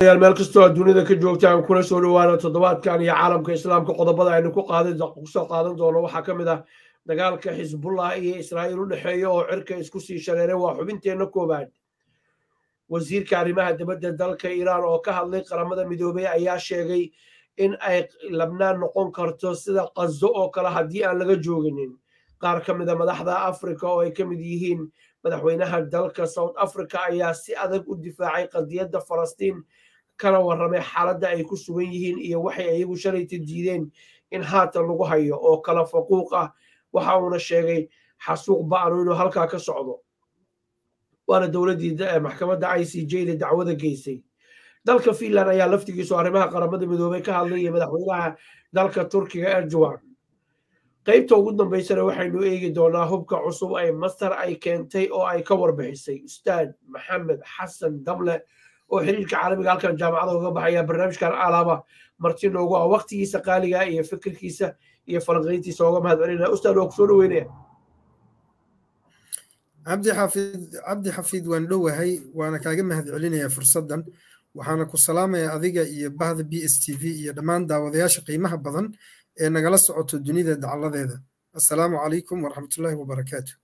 meel kastoo adduunyada ka joogtaan kuna soo dhowaana toddobaadkan iyo caalamka islaamka qodobada aynu ku qaadankusoo qaadan doono waxaa ka mid ah dagaalka xisbullah iyo israa'iil u dhexeeya oo cirka isku sii shareeray waa xubinteenna koobaad wasiirka arrimaha dibadda dalka iiraan oo ka hadlay qaramada midoobay ayaa sheegay in ay labnaan noqon karto sida kazo oo kale haddii aan laga jooginin qaar ka mida ah madaxda africa oo ay ka mid yihiin madaxweynaha dalka south africa ayaa si adag u difaacay qadiyadda falastiin kana warramay xaaladda ay ku sugan yihiin iyo waxay ayagu shalayta diideen in haatan lagu hayo oo kala faquuq ah waxa uuna sheegay xasuuq ba'nu inuu halkaa ka socdo waana dowladdii maxkamadda i c jda dacwada geysay dalka finland ayaa laftigiisu arrimaha qaramada midoobey ka hadlayaya madaxweynaha dalka turkiga erdogan qaybta ugu dambaysana waxaynu eegi doonaa hubka cusub ay master ay keentay oo ay ka warbixisay ustaad maxamed xasan dable oo xiriirka caalamiga halkan jaamacada uga baxaya barnaamijkan alaaba marti noogu ah waktigiisa qaaliga iyo fikirkiisa iyo falanqayntiisa oga mahad ah. ustaad waa kusoo dhaweynaya cabdi xafiid waan dhowahay waana kaaga mahad celinayaa fursaddan waxaana ku salaamayaa adiga iyo bahda b s t v iyo dhammaan daawadayaasha qiimaha badan ee nagala socoto dunida dacaladeeda assalaamu calaykum waraxmatullaahi wabarakaatu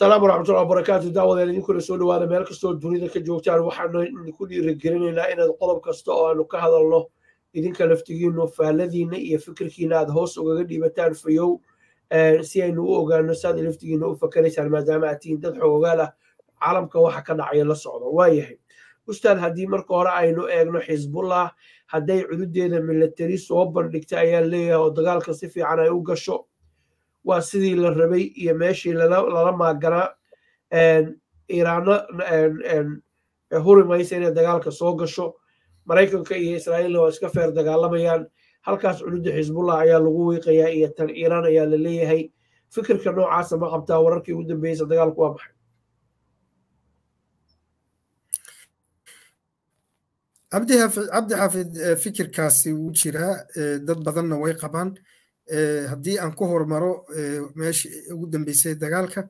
asalaamu raxmatullahi wabarakaatu daawadeena idinkuna soo dhawaada meel kastoo dunida ka joogtaan waxaanu ku dhiirigelinaynaa inaad qodob kasta oo aanu ka hadalno idinka laftigiinu faalladiina iyo fikirkiina aad hoos ugaga dhiibataan fayow eh, si aynu u ogaano saad laftigiina u fakaraysaan maadaama aad tihiin dad ah caalamka waxa ka dhacaya la socda waayahay ustaad haddii marka hore aynu eegno xisbullah hadday cududeeda milatari soo bandhigta ayaa leeyahay oo dagaalka si fiican ay u gasho waa sidii la rabay iyo meeshii lala maaganaa iraanna huri maysa inay dagaalka soo gasho maraykanka iyo israa'iilna waa iska feer dagaalamayaan halkaas cunudda xisbullah ayaa lagu wiiqayaa iyo tan iiraan ayaa la leeyahay fikirka noocaasa ma qabtaa wararkii ugu dambeyeysa dagaalku waa maxay cabdi xaafid eh, fikirkaasi wuu jiraa eh, dad badanna way qabaan Eh, haddii aan ku horumaro eh, meeshii ugu dambeysay dagaalka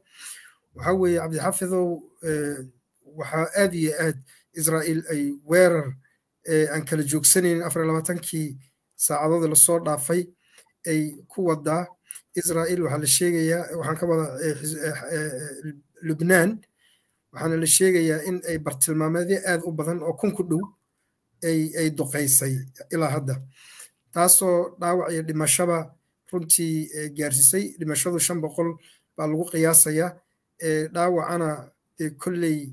waxa weeye cabdixafidow eh, waxaa aad iyo aad israa'iil ay weerar aan kala joogsanaynin afar iyo labaatankii saacadoodii lasoo dhaafay ay ku wadaa israa'iil waxaa la sheegayaa waxaan ka wadaa lubnaan waxaana la sheegayaa in ay bartilmaameedyo aad u badan oo kun ku dhow ay duqaysay ilaa hadda taasoo dhaawac iyo dhimashaba runtii gaarsiisay dhimashadu shan boqol baa lagu qiyaasayaa dhaawacana dee kolley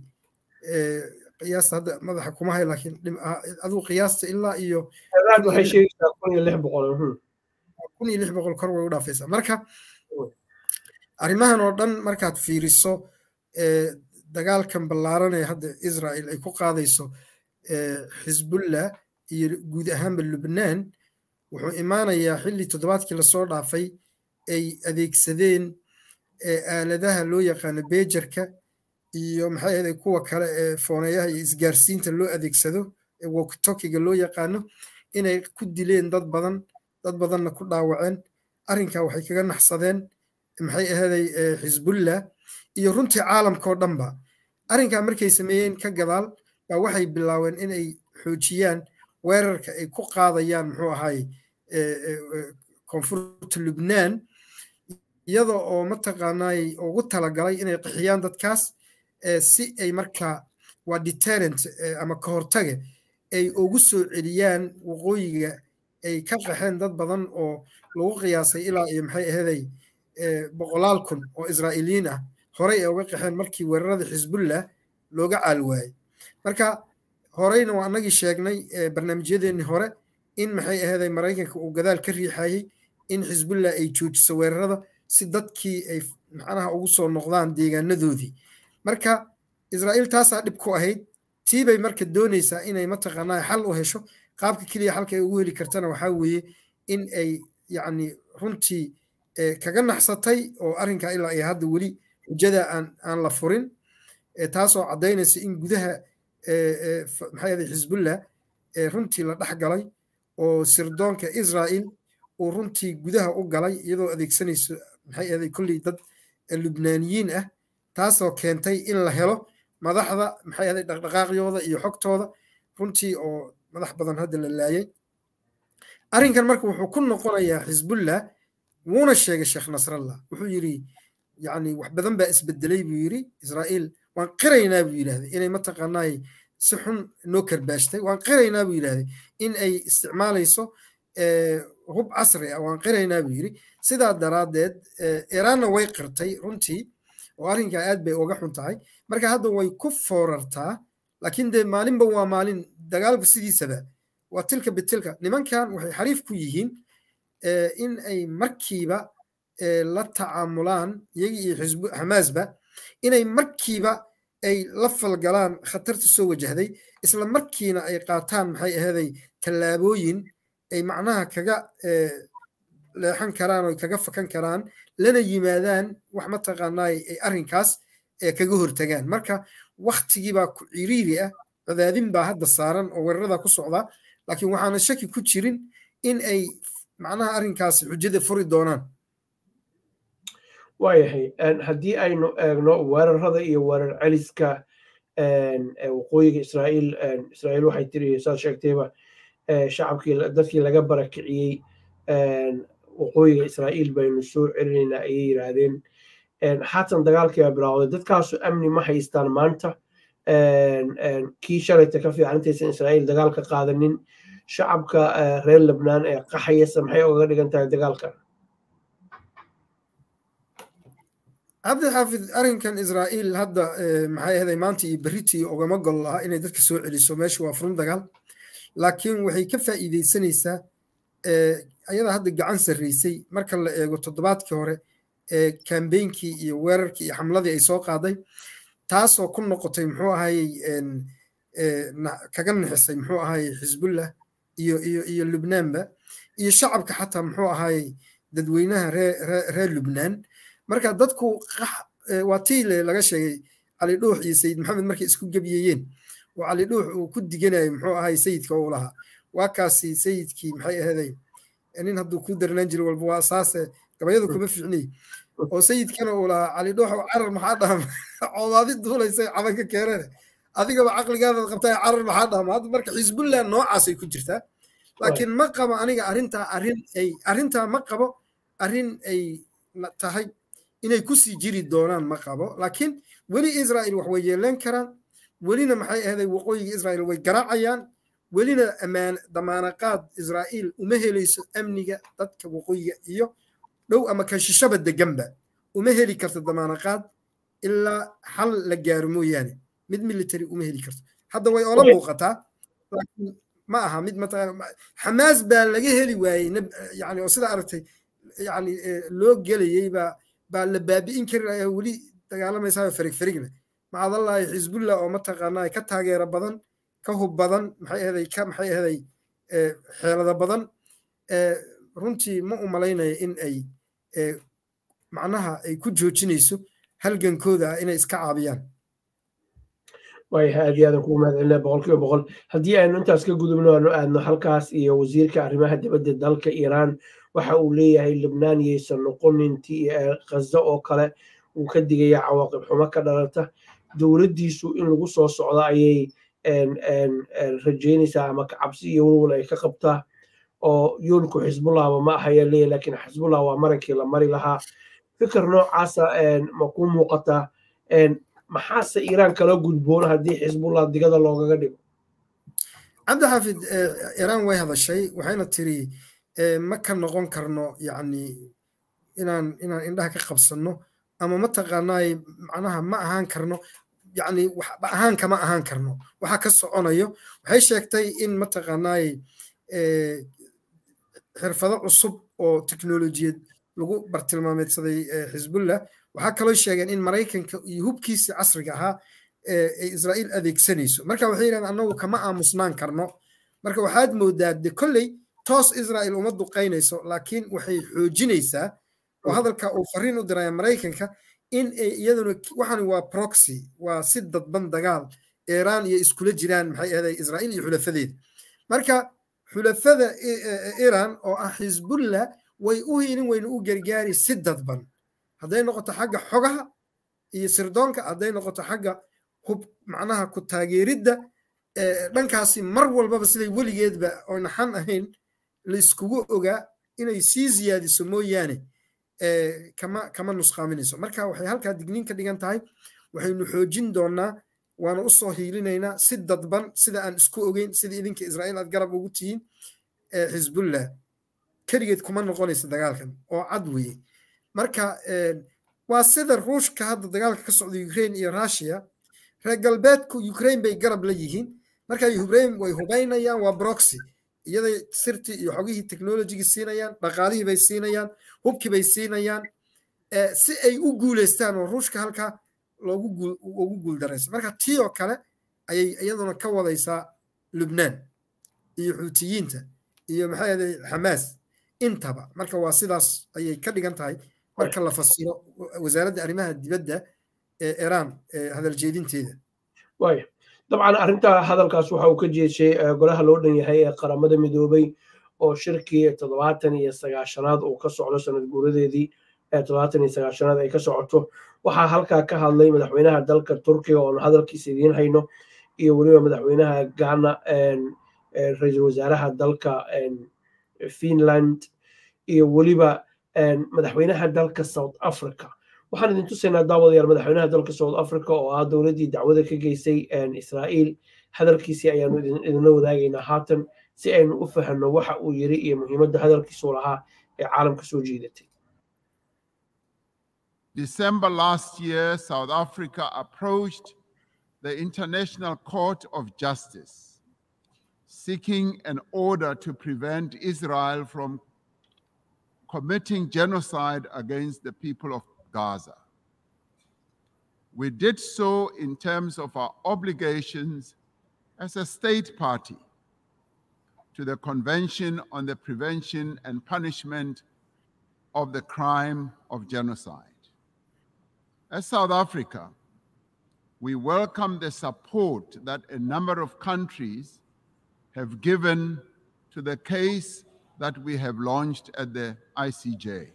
qiyaasta hadda madaxa kuma hay laakiin ah, adugu qiyaasta ilaa iyo kun iyo lix boqol kor way u dhaafaysaa marka arrimahan oo dhan markaad fiiriso dagaalkan ballaaran ee hadda israel ay ku qaadayso xisbullah iyo guud ahaanba lubnaan wuxuu imaanayaa xilli toddobaadkii lasoo dhaafay ay adeegsadeen aaladaha loo yaqaano beejarka iyo maxay ahday kuwa kale ee fooneeyaha iyo isgaarsiinta loo adeegsado ee woktokiga loo yaqaano inay ku dileen dad badan dad badanna ku dhaawaceen arrinkaa waxay kaga naxsadeen maxay ahday xisbullah iyo runtii caalamka oo dhanba arrinkaa markay sameeyeen ka gadaal baa waxay bilaabeen inay xoojiyaan weerarka ay ku qaadayaan muxuu ahaaye E, e, e, koonfurta lubnaan iyada oo mataqaanay ugu talagalay inay qixiyaan dadkaas si ay markaa waa deterent ama ka hortage ay ugu soo celiyaan waqooyiga ay ka qaxeen dad badan oo lagu qiyaasay ilaa iyo maxay ahaday boqolaal kun oo israa'iiliyiin ah horey ay uga qaxeen markii weerarada xisbullah looga caalwaayey marka horeyna waa annagii sheegnay barnaamijyadeennii hore in maxay aheeday maraykanka uu gadaal ka riixayay in xisbullah ay joojiso weerarada si dadkii ay macnaha ugu soo noqdaan deegaanadoodii marka israa'iil taasaa dhib ku ahayd tii bay marka dooneysaa inay mataqaanaa xal u hesho qaabka keliya xalka ay ugu heli kartana waxaa weeye in ay yacni runtii eh, kaga naxsatay oo arrinkaa ilaa iyo hadda weli xujada aan aan la furin eh, taasoo caddaynaysa in gudaha eh, maxay ahaday xisbullah runtii la dhex galay oo sirdoonka israa'il uu runtii gudaha u galay iyadoo adeegsanayso maxay ahaday kolley dad lubnaaniyiin ah taasoo keentay in la helo madaxda maxay ahaday dhaqdhaqaaqyooda iyo xogtooda runtii oo madax badan hadda la laayay arrinkan marka wuxuu ku noqonayaa xisbullah wuuna sheegay sheekh nasrallah wuxuu yidhi yacni wax badan baa isbedelay buu yidhi israa'iil waan qiraynaa buu yidhaahday inay mataqaanaay si xun noo karbaashtay waan qiraynaa buu yidhaahday in ay isticmaalayso eh, hub casri ah waan qiraynaa buu yidhi sidaa daraaddeed eh, iraanna way qirtay runtii oo arrinkaa aad bay oga xun tahay marka hadda way ku foorartaa laakiin dee maalinba waa maalin dagaalku sidiisaba waa tilka bitilka nimankan waxay xariif ku yihiin eh, in ay markiiba la tacaamulaan iyagii iyo xisbu xamaasba inay markiiba ay la falgalaan khatarta soo wajahday isla markiina ay qaataan maxay ahaday tallaabooyin ay macnaha kaga eh, leexan karaan oo kaga fakan karaan lana yimaadaan wax mataqaanaay ay arrinkaas eh, kaga hortagaan marka wakhtigiibaa ku ciriiri ah cadaadin baa hadda saaran oo weerarada ku socda laakiin waxaana shaki ku jirin in ay macnaha arrinkaas xujada furi doonaan waayahay haddii aynu eegno weerarada iyo weerar celiska waqooyiga israa'iil israa'iil waxay tiri saad sheegtayba shacabkii dadkii laga barakiciyey waqooyiga israa'iil baynu soo celinaynaa ayay yiraahdeen haatan dagaalkiibaa bilaawday dadkaasu amni ma haystaan maanta kii shalayta ka fiicantaysan israiil dagaalka qaadanin shacabka reer lebnaan ee qaxayasa maxay ogaga dhigan tahay dagaalkan cabdixaafid arrinkan israa'iil hadda eh, maxay ahaday maanta iyo beritii ogama gol laha inay dadka soo celiso meesha waa furun dagaal laakiin waxay ka faa'iideysanaysaa eh, ayadaa hadda gacan sarreysay marka la eego toddobaadkii hore ee eh, kambeynkii iyo weerarkii iyo xamladii ay soo qaaday taasoo ku noqotay muxuu ahayey kaga nixisay muxuu ahayey xisbullah iyo iyo iyo lubnaanba iyo shacabka xataa muxuu ahayey dadweynaha reer reer lubnaan marka dadku eh, waa tiile eh, laga sheegay cali dhuux iyo sayid maxamed markay isku gebiyeyeen oo cali dhuux uu ku diganayo muxuu ahay sayidka u lahaa waa kaasi sayidkii maxay aheeday eh, nin hadduu ku darnaan jiro walba waa saase gabayadu kuma fiicnay oo sayidkana uu lahaa cali dhuuxow carar maxaa dhahma coomaadi duulaysa cabanka keenane adigaba caqligaadaad qabtaa carar maxaa dhahma hadda marka xisbulland noocaasay ku jirtaa laakiin ma qabo aniga arrintaa arrin ay arrintaa ma qabo arrin ay tahay inay kusii jiri doonaan ma qabo laakiin weli israa'il wax way yeelan karaan welina maxay ahday waqooyiga israa'il way garaacayaan welina ammaan damaanaqaad israa'iil uma helayso amniga dadka waqooyiga iyo dhow ama kashishaba deganba uma heli karto damaanaqaad ilaa xal la gaaro mooyaane mid military uma heli karto hadda way oola muuqataa laakiin ma aha mid mataqaana xamaas baa laga heli waayey yani oo sida aragtay yani eh, loo gelayey baa baa la baabi'in karin weli dagaalamaysaao ferigferigna macadallaahi xisbullah oo mataqaanaa ka taageero badan ka hub badan maxay ahday ka maxay ahday xeelado badan runtii ma u malaynaya in ay macnaha ay ku joojinayso halgankooda ah inay iska caabiyaan waya aad iyo aadaan kugu mahadcelinaa boqol kiiba boqol haddii aynu intaas ka gudubno aanu aadno halkaas iyo wasiirka arrimaha dibadda dalka iiraan waxa uu leeyahay libnaan yaysan noqonin ti khaza eh, oo kale uu ka digaya cawaaqib xumo ka dhalata dowladdiisu in lagu soo socda ayay rajaynaysaa ama kacabsi iyo walwal ay ka qabtaa oo yoolku xisbullahba ma ahaya leeyahy lakiin xisbullah waa marankii la mari lahaa fikir noocaasa ma ku muuqataa maxaase iiraan kala gudboon haddii xisbullah digada loogaga dhigo cabdi eh, iiraan way hadashay waxayna tiri ma ka noqon karno yani inaan inaan indhaha ka qabsanno ama mataqaanaay macnaha ma ahaan karno yani ahaanka ma ahaan karno waxa ka soconayo waxay sheegtay in mataqaanaay xirfado cusub oo teknolojiyad lagu bartilmaameedsaday xisbullah waxaa kaloo sheegeen in maraykanka iyo hubkiisa casriga ahaa ay israa'iil adeegsanayso marka waxay yihahdeen annagu kama aamusnaan karno marka waxaad moodaa de kolley toos israel uma duqaynayso laakiin waxay xoojinaysaa oo hadalka uu fariin u diraya maraykanka in ay eh, iyaduna waxan waa proxy waa si dadban dagaal iraan iyo iskula jiraan maxay ahday israa'iil iyo xulafadeeda marka xulafada iiraan eh, eh, oo ah xisbullah way u hiilin weyna u gargaari si dadban hadday noqoto xagga xogaha iyo sirdoonka hadday noqoto xagga hub macnaha ku taageeridda dhankaasi mar walbaba siday weligeedba oo ahayn laiskugu ogaa inay sii ziyaadiso mooyaane kama nusqaaminayso marka waxay halkaa digniin ka dhigan tahay waxaynu xoojin doonnaa waana usoo hiilinaynaa si dadban sida aan isku ogeyn sida idinka israa'iil aad garab ugu tihiin xisbullah keligeed kuma noqonaysa dagaalkan oo cad weye marka waa sida ruushka hadda dagaalka ka socda ukraine iyo russia reer galbeedku ukraine bay garab la yihiin marka way hubaynayaan waa broxy iyaday sirtii iyo xogihii technologigii siinayaan dhaqaalihii bay siinayaan hubkii bay siinayaan eh, si ay u guuleystaan oo ruushka halkaa loogu guuldarayso marka tii oo kale ayay iyaduna ka wadaysaa lubnaan iyo xuutiyiinta iyo maxay aday xamaas intaba marka waa sidaas ayay ka dhigan tahay marka la fasiro wasaaradda arrimaha dibadda ee iran iiraan hadaljeedinteeda dabcan arrintaa hadalkaas waxa uu ka jeeshay eh, golaha loo dhan yahay ee eh, qaramada midoobay oo shirkii toddobaatan iyo sagaashanaad uu ka socdo sanad guuradeedii eh, todobaatan iyo sagaashanaad ay ka socoto waxaa halkaa ka hadlay madaxweynaha dalka turkiga oon hadalkiisa idiin hayno iyo weliba madaxweynaha ghana ra-iisul wasaaraha dalka finland iyo weliba madaxweynaha dalka south africa waxaan idin tusaynaa daawadayaal madaxweynaha dalka south africa oo ah dowladdii dacwada ka geysay israa'iil hadalkiisii ayaanu idinla wadaagaynaa haatan si aynu u fahanno waxa uu yiri iyo muhiimadda hadalkiisu lahaa ee caalamka soo jeedatay December last year, South Africa approached the International Court of Justice seeking an order to prevent Israel from committing genocide against the people of Gaza. We did so in terms of our obligations as a state party to the Convention on the Prevention and Punishment of the Crime of Genocide. As South Africa, we welcome the support that a number of countries have given to the case that we have launched at the ICJ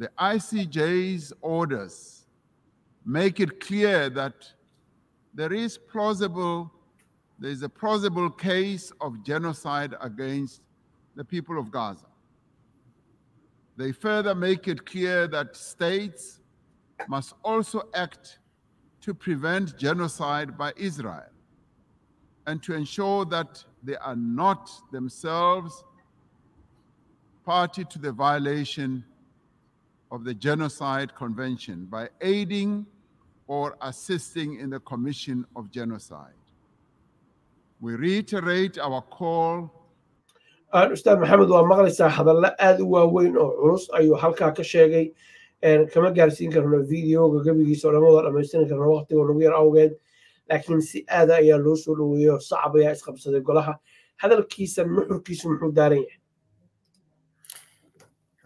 the ICJ's orders make it clear that there is plausible, there is a plausible case of genocide against the people of Gaza. They further make it clear that states must also act to prevent genocide by Israel and to ensure that they are not themselves party to the violation of the Genocide Convention by aiding or assisting in the commission of genocide. We reiterate our call uh, Ustaad Maxamed waa maqlaysaa hadalla aad u waaweyn oo culus ayuu halkaa ka sheegay kama gaarsiin karno videoga gebigiisa oo dhammadoo dhammaystirin karno waqtigoo nagu yar awgeed laakiin si aada ah ayaa loo soo dhoweeyo shacab ayaa isqabsaday golaha hadalkiisa nuxurkiisu muxuu daaran yahay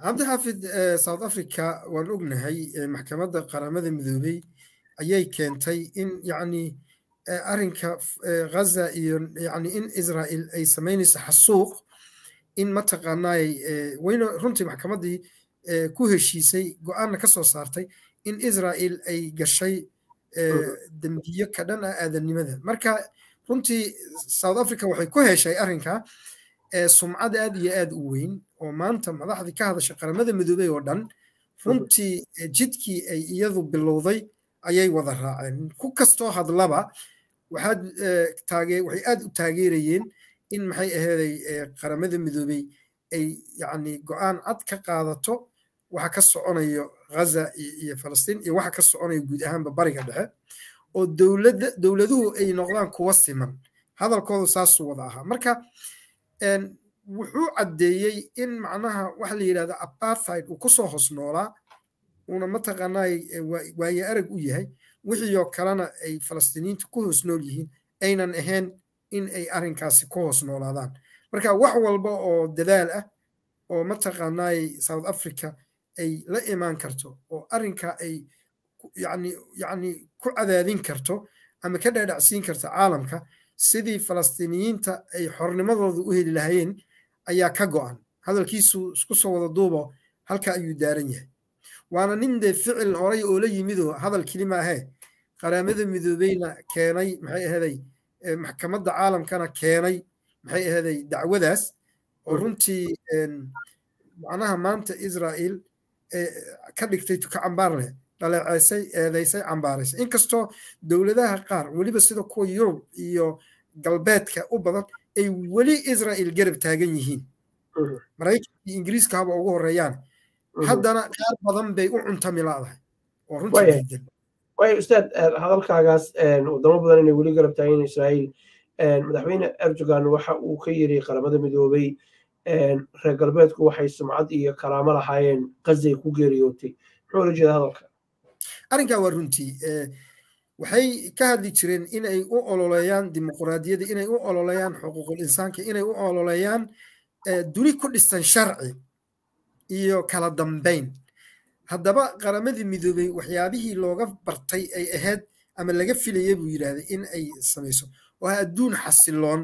cabdixaafid eh, south africa waan ognahay eh, maxkamadda qaramada midoobey ayay keentay in yacni eh, arinka ghaza iyo yani in israael ay samaynayso xasuuq in mataqaanaay wayna runtii maxkamaddii ku heshiisay go-aanna ka saartay in israael ay gashay uh-huh. dembiyo ka dhan ah aadannimada marka runtii south africa waxay ku heshay arrinka ee sumcad aad iyo aad u weyn oo maanta madaxdii ka hadasha qaramada midoobey oo dhan runtii jidkii ay iyadu bilowday ayay wada raaceen ku kastoo hadlaba waxaad waxay aad u taageerayeen in maxay aheeday qaramada midoobey ay yacni go'aan cad ka qaadato waxa ka soconayo ghaza iyo falastiin iyo waxa ka soconayo guud ahaanba bariga dhexe oo dowladuhu ay noqdaan kuwa siman hadalkoodu saasuu wada ahaa marka wuxuu caddeeyey in macnaha waxa la yidhahda apartheid uu kusoo hoos noolaa uuna mataqaanay waaye arag u yahay wixii oo kalena ay falastiiniinta ku hoos nool yihiin aynan ahayn in ay arrinkaasi ku hoos noolaadaan marka wax walba oo dadaal ah oo mataqaanay south africa ay la imaan karto oo arrinka ay yani yacni ku cadaadin karto ama ka dhaadhacsiin karta caalamka sidii falastiiniyiinta ay xornimadoodu u heli lahayeen ayaa ka go'an hadalkiisuu isku soo wada duubo halka ayuu daaran yahay waana nin dee ficil horay oo la yimidoo hadal kelima ahee qaramada midoobeyna keenay maxay aheday maxkamadda caalamkana keenay maxay aheday dacwadaas oo runtii macnaha maanta israa'il ka dhigtay tuka cambaar leh dhaleecaysay eedaysay cambaaraysay inkastoo dowladaha qaar weliba sida kuwa yurub iyo galbeedka u badan ay weli israel garab taagan yihiin mhm. maraykankii ingiriiska haba ugu horeeyaan mhm. haddana qaar badan bay u cuntami la'dahay oo runtii waayo ustaad eh, hadalkaagaas wadamo eh, badan inay weli garab taagan israel eh, madaxweyne erdogan waxa uu ka yiri qaramada midoobay reer galbeedku waxay sumcad iyo karaamo lahaayeen qazay ku geeriyootay muxuu la jeeda hadalka arrinkaa waa runtii waxay ka hadli jireen inay u ololeeyaan dimuquraadiyadda inay u ololeeyaan xuquuqul insaanka inay u ololeeyaan duni ku dhisan sharci iyo kala dambeyn haddaba qaramadii midoobay waxyaabihii looga bartay ay ahayd ama laga filaya buu yidhaahday in ay samayso oo ha adduun xasiloon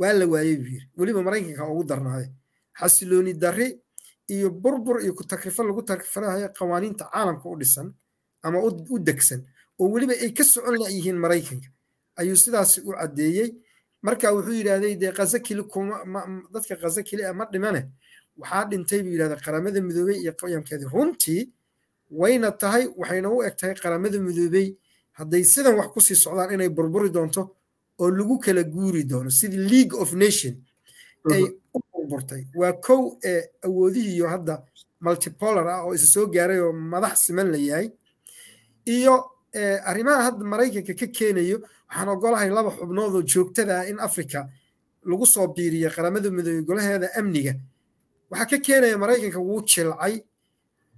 waa la waayey buu yiri weliba maraykanka ugu darnaaday xasilooni dari iyo burbur iyo ku takrifo lagu takrifanahayo qawaaniinta caalamka u dhisan ama u degsan oo weliba ay ka socon layihiin maraykanka ayuu sidaas u caddeeyey marka wuxuu yidhaahday dee khazakili dadka khazakili ama ah dhimane waxaa dhintay buu yidhahda qaramada midoobey iyo qoyamkeedii runtii wayna tahay waxayna u eg tahay qaramada midoobey hadday sidan wax kusii socdaan inay burburi doonto oo lagu kala guuri doono sidii league of nation ay u burburtay waa kow ee awoodihii iyo hadda multipolar ah oo isa soo gaaray oo madax siman la yahay iyo eh, arrimaha hadda maraykanka ka keenayo waxaan ogolahay laba xubnood oo joogtada ah in africa lagu soo biiriyo qaramada midoobe golaheeda amniga waxaa ka keenaya maraykanka wuu jilcay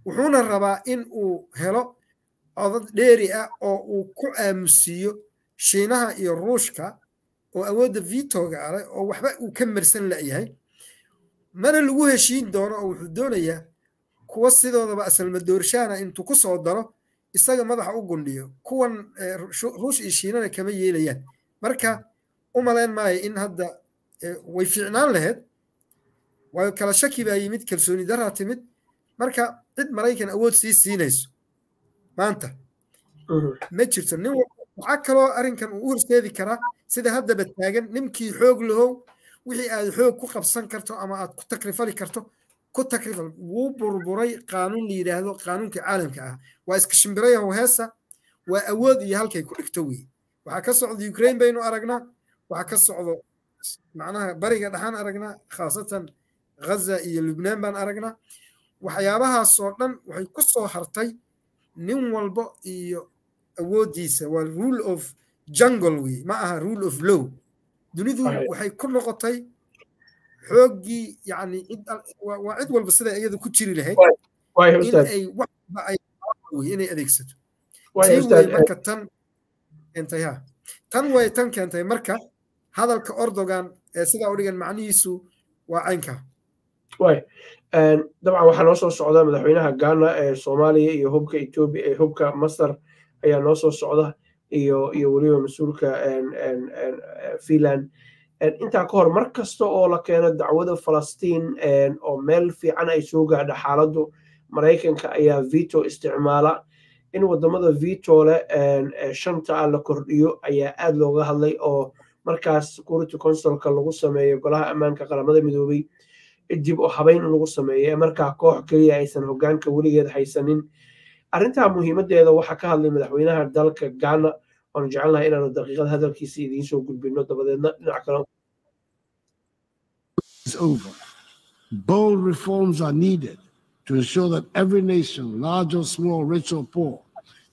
wuxuuna rabaa in uu helo codad dheeri ah oo uu ku aamusiiyo shiinaha iyo ruushka oo awoodda vitoga ale ah oo waxba uu ka marsan la-yahay mana lagu heshiin doono oo wuxuu doonayaa kuwo sidoodaba asalmadoorshaana intuu ku soo daro isaga madaxa u gundhiyo kuwan eh, ruush iyo shiinana kama yeelayaan marka u malayn maayo in hadda eh, way fiicnaan lahayd waayo kala shaki baa yimid kalsooni daraa timid marka cid maraykan awood sii siinayso maanta mhm. ma jirto nin waxaa kaloo arrinkan uu u horseedi karaa sida haddaba taagan ninkii xoog lahow wixii aad xoog ku qabsan karto ama aad ku takrifali karto ku takrifal wuu burburay qaanuun la yidhaahdo qaanuunka caalamka ah waa iska shimbirayahow heesa waa awood iyo halkay ku dhigto wey waxaa ka socda ukraine baynu aragnaa waxaa ka socdo macnaha bariga dhexaan aragnaa khaasatan ghaza iyo lubnaan baan aragnaa waxyaabahaasoo dhan waxay ku soo hartay nin walbo iyo awooddiisa waa rule of jungle wey ma aha rule of low dunidu waxay ku noqotay xooggii yani waa cid walba siday iyadu ku jiri lahayd inay waxba inay adeegsato marka tan keentay ha tan way tan keentay marka hadalka ordogan ee sidaa u dhigan macnihiisu waa caynka dabcan waxaa noo soo socda madaxweynaha ghana ee soomaaliya iyo hubka etoobiya ee hubka masar ayaa noo soo socda iyo iyo weliba mas-uulka finland intaa ka hor mar kasta oo la keeno dacwada falastiin oo meel fiican ay soo gaadha xaaladdu maraykanka ayaa vito isticmaala in waddamada leh shanta a la kordhiyo ayaa aad looga hadlay oo markaas security consolka lagu sameeyo golaha ammaanka qaramada midoobay dib oo habeyn lagu sameeyo ee markaa koox keliya aysan hogaanka weligeed haysanin arrintaa muhiimadeeda waxaa ka hadlay madaxweynaha dalka ghana waanu jecelnahay inaanu daqiiqad hadalkiisa idiin soo gudbino dabadeedna dhinac kale Bold reforms are needed to ensure that every nation, large or small, rich or poor,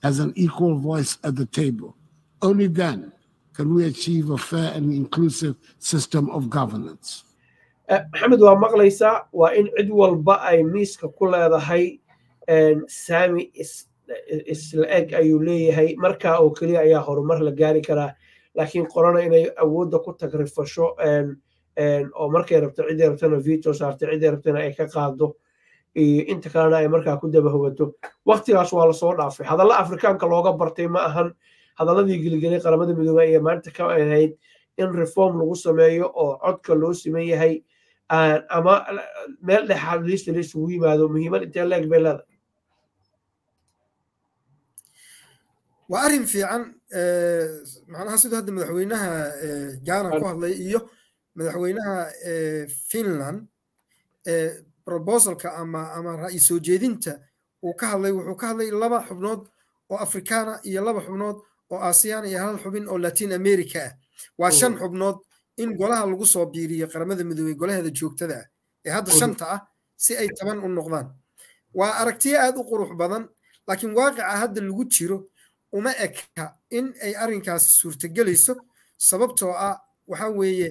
has an equal voice at the table. Only then can we achieve a fair and inclusive system of governance. Eh, maxamed waa maqlaysaa waa in cid walba ay miiska ku leedahay saami isla eg ayuu leeyahay markaa oo keliya ayaa horumar la gaari karaa laakiin qorana inay awoodda ku tagrifasho oo markay rabto ciddii rabtana veto saarta ciddii rabtana ay ka qaado iyo inta kalena ay markaa ku dabahogato hogato waktigaas waa lasoo dhaafay hadalla afrikaanka looga bartay ma ahan hadalladii geligelay qaramada midoobey ayaa maanta ka ahayd in reform lagu sameeyo oo codka loo siman yahay ama meel dhexaad liista la isugu yimaado muhiimad intee leeg bay leedahay waa arin fiican eh, macnaha siduu hadda madaxweynaha eh, gana ku hadlay iyo madaxweynaha eh, finland proposalka ama ama ra'yi soo jeedinta uu ka hadlay wuxuu ka hadlay laba xubnood oo afrikaana iyo laba xubnood oo aasiyaana iyo hal xubin oo latin america ah waa shan mm. xubnood in golaha lagu soo biiriyo qaramada midoobey golaheeda joogtada ah ee hadda mm. shanta ah si ay taban u noqdaan waa aragtiyo aad u qurux badan laakiin waaqica hadda lagu jiro uma eka in ay arrinkaasi suurtogelayso sababtoo ah waxa weeye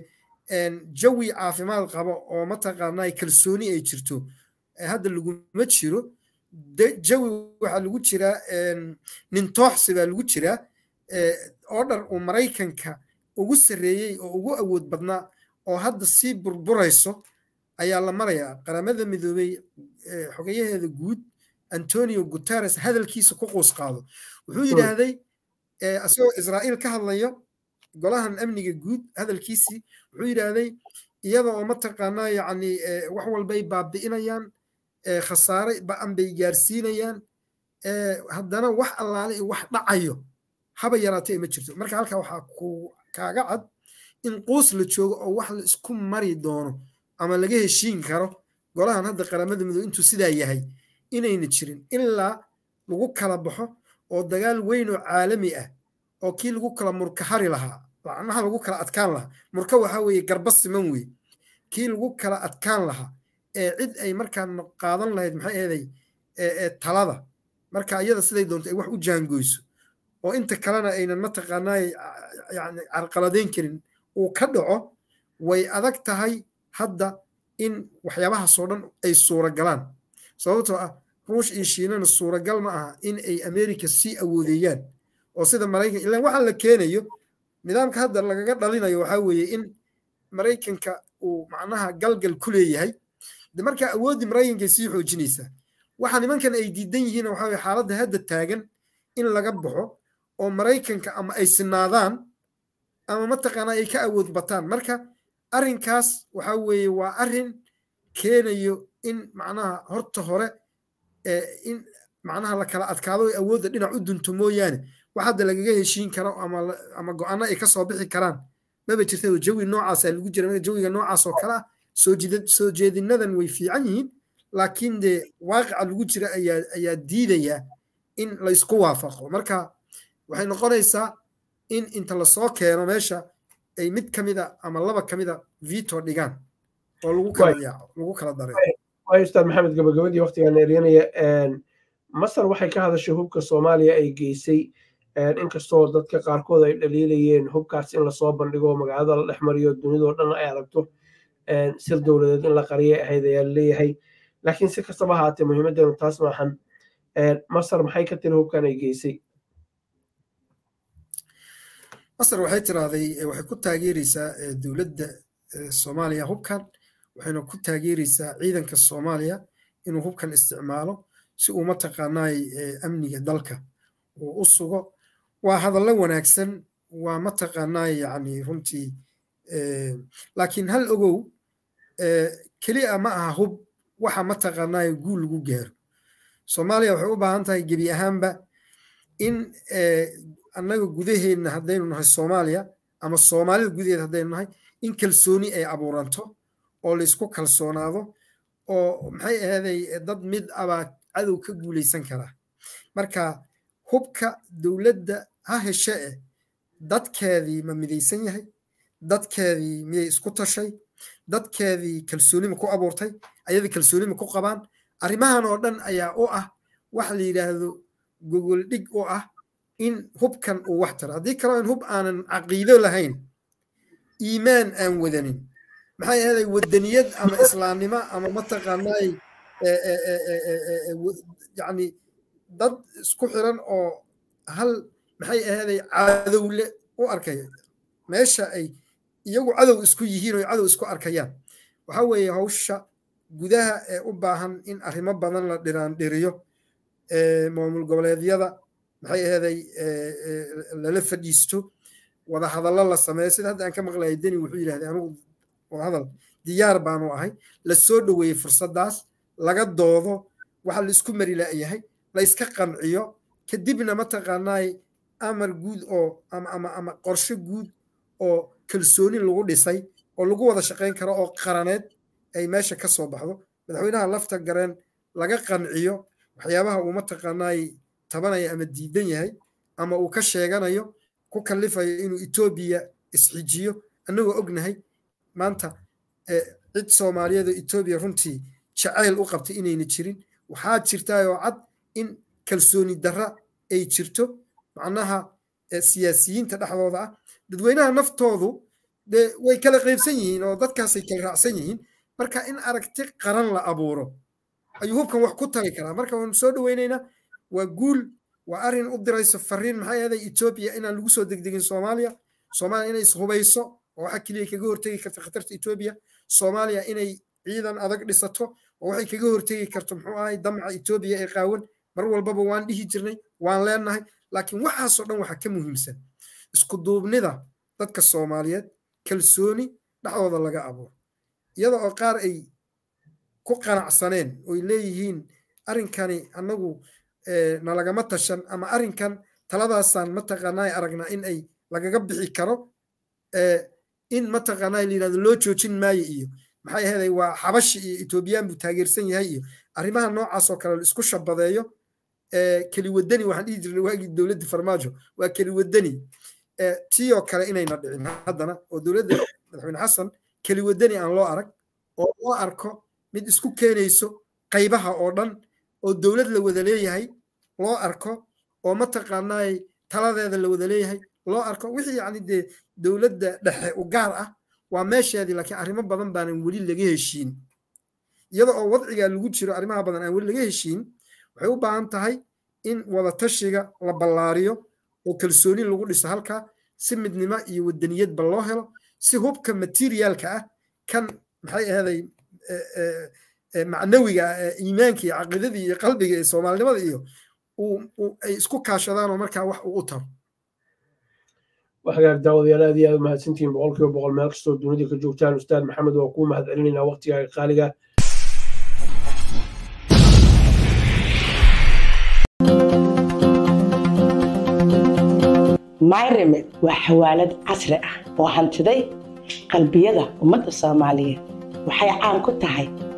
jawi caafimaad qaba oo mataqaanaa kalsooni ay jirto eh, hadda laguma jiro jawi waxaa lagu jiraa nintooxsi baa lagu jiraa eh, oo dhar uu maraykanka ugu sarreeyey oo ugu awood badnaa oo hadda sii burburayso ayaa la marayaa qaramada midoobay eh, xogayaheeda guud antonio guteres hadalkiisa ku quus qaado wuxuu yidhaahday isagoo israa'iil ka hadlayo golahan amniga guud hadalkiisii wuxuu yidhaahday iyada oo mataqaanaa yacni wax walbay baabi'inayaan khasaare an bay gaarsiinayaan haddana wax allaale wax dhacayo haba yaraatee ma jirto marka halka waxaa kaaga cad in quus la joogo oo wax la isku mari doono ama laga heshiin karo golahan hadda qaramada midow intuu sidaa yahay inayna jirin ilaa lagu kala baxo oo dagaal weyn oo caalami ah oo kii lagu kala murkahari lahaa lacnaha lagu kala adkaan lahaa murka waxaa weeye garba siman weye kii lagu kala adkaan lahaa ee cid ay markaa qaadan lahayd maxay aheday talada marka iyada siday doonto ay wax u jaangoyso oo inta kalena aynan mataqaanaa yani carqaladeyn karin uu ka dhaco way adag tahay hadda in waxyaabahaasoo dhan ay suura galaan sababtoo ah ruush iyo shiinana suuragal ma aha in ay america sii awoodeeyaan oo sida maraykan ilaan waxaa la keenayo nidaamka hadda lagaga dhalinayo waxaa weeye in maraykanka uu macnaha galgal ku leeyahay de markaa awooddi maraykankay sii xoojinaysaa waxa nimankan ay diidan yihiin waxa weye xaaladda hadda taagan in laga baxo oo maraykanka ama ay sinaadaan ama mataqaanaa ay ka awood bataan marka arrinkaas waxaa weeye waa arrin keenayo in macnaha horta hore in macnaha lakala adkaado awoodda dhinac u dunto mooyaane wax hadda lagaga heshiin karo ama go-aano ay kasoo bixi karaan maba jirta jawi noocaasa ah lagu jira jawiga noocaas oo kale ah soo jeedinadan way fiican yihiin laakiin dee waaqica lagu jira ayaa diidaya in laysku waafaqo marka waxay noqonaysaa in inta lasoo keeno meesha ay mid ka mida ama laba ka mida vito dhigaan oo lagu kala yaaco lagu kala dareero ustaad maxamed gabagabadii waqtigaan eeryanaya masar waxay ka hadashay hubka soomaaliya ay geysay inkastoo dadka qaarkood ay dhaliilayeen hubkaas in lasoo bandhigo magaalada la dhex mariyo dunidoo dhan ay aragto sir dowladeed in la qariyay ahayd ayaa laleeyahay laakiin si kastaba ahaatee muhiimadeenu taas maahan masar maxay ka tiri hubkan ay geysay masar waxay tiraahday waxay ku taageeraysaa eh, dowladda eh, soomaaliya hubkan waxayna ku taageeraysaa ciidanka soomaaliya inuu hubkan isticmaalo si uu mataqaanaay eh, amniga dalka uu u sugo waa hadallo wanaagsan waa mataqaanaay yacni runtii eh, laakiin hal ogow eh, keliya ma aha hub waxa mataqaanaay guul lagu gaaro soomaaliya waxay u baahan tahay gebi ahaanba in annaga gudaheenna haddaynu nahay soomaaliya ama soomaalida gudaheeda haddaynu nahay in kalsooni ay abuuranto oo laysku kalsoonaado oo maxay aheeday dad mid abaa ah cadow ka guulaysan karaa marka hubka dowladda ha heshe eh dadkeedii ma midaysan yahay dadkeedii miyay isku tashay dadkeedii kalsoonima ku abuurtay ayada kalsoonima ku qabaan arrimahan oo dhan ayaa u ah wax la yidhaahdo gogoldhig u ah in hubkan uu wax taro haddii kaleo in hub aanan caqiido lahayn iimaan aan wadanin maxay ahaday wadaniyad ama islaamnimo ama mataqaanaay eh, eh, eh, yani dad isku xiran oo hal maxay ahayday cadowle u arkay meesha ay iyagu cadow isku yihiin oo cadow isku arkayaan waxa weeye hawsha gudaha ee u baahan in arrimo badan la dhiraandhiriyo maamul goboleedyada maxay ahayday lala fadhiisto wada hadallo la sameeyo sida hadda aan ka maqlaya deni wuxuu yidhahday anugu oo hadal diyaar baanu ahay la soo dhoweeyey fursaddaas laga doodo waxa laisku mari la'yahay la yska qanciyo kadibna mataqaanaay amar guud oo ama qorsho guud oo kalsooni lagu dhisay oo lagu wada shaqayn karo oo qaraneed ay meesha ka soo baxdo madaxweynaha lafta gareen laga qanciyo waxyaabaha uu mataqaanaay tabanaya ama diidan yahay ama uu ka sheeganayo ku kalifayo inuu etoobiya isxijiyo annagoo ognahay maanta cid soomaaliyeed oo etoobiya runtii jacayl u qabtay inayna jirin waxaa jirtaayoo cad in kalsooni darra ay jirto macnaha siyaasiyiinta dhexdooda ah dadweynaha naftoodu dee way kala qaybsan yihiin oo dadkaasay kala raacsan yihiin marka in aragti qaran la abuuro ayuu hubkan wax ku tagi karaa marka waanu soo dhaweyneyna waa guul waa arrin u dirayso fariin maxaa ahaday etoobiya inaan lagu soo degdegin soomaaliya soomaaliya inays hubayso oo waxaa keliya kaga hortegi karta khatarta etoobiya soomaaliya inay ciidan adag dhisato oo waxay kaga hortegi karto muxuu ahay damca etoobiya ee qaawan mar walbaba waan dhihi jirnay waan leenahay laakiin waxaasoo dhan waxaa ka muhiimsan isku duubnida dadka soomaaliyeed kalsooni dhexdooda laga abuuro iyada oo qaar ay ku qanacsaneen oy leeyihiin arrinkani annagu eh, nalagama tashan ama arrinkan taladaasaan mataqaanaa aragnaa in ay lagaga bixi karo eh, in mataqaanaa layirahdo loo joojin maayo iyo maxay aheeday waa xabashi iyo etoobiyaan buu taageersan yahay iyo arrimaha noocaasoo kale la isku shabadeeyo keliwadani waxaan dhihi jirnay waagii dowladda farmaajo waa keliwadani tii oo kale inayna dhicin haddana oo dowladda madaxweyne xasan keliwadani aan loo arag oo loo arko mid isku keenayso qaybaha oo dhan oo dowlad la wada leeyahay loo arko oo mataqaanaay taladeeda la wada leeyahay loo arko wixii yacni dee dowladda dhexe u gaar ah waa meesheedii laakiin arrimo badan baanan weli laga heshiin iyada oo wadcigaa lagu jiro arrimaha badan aan weli laga heshiin waxay u baahan tahay in wadatashiga la ballaariyo oo kalsooni lagu dhiso halkaa si midnimo iyo wadaniyadba loo helo si hubka materiaalka ah kan maxay ahaday e, e, e, macnawiga iimaanka iyo caqiidadii iyo qalbiga iyo soomaalinimada iyo ay isku kaashadaan oo markaa wax uu u taro waxagaag daawadyaal aad iyo aad u mahadsantihiin boqolkiiba boqol meel kastoo dunida ka joogtaan ustaad maxamed waa kuu mahad celinaynaa qaaliga myremed waa xawaalad casri ah oo hantiday qalbiyada ummadda soomaaliyeed waxay caan ku tahay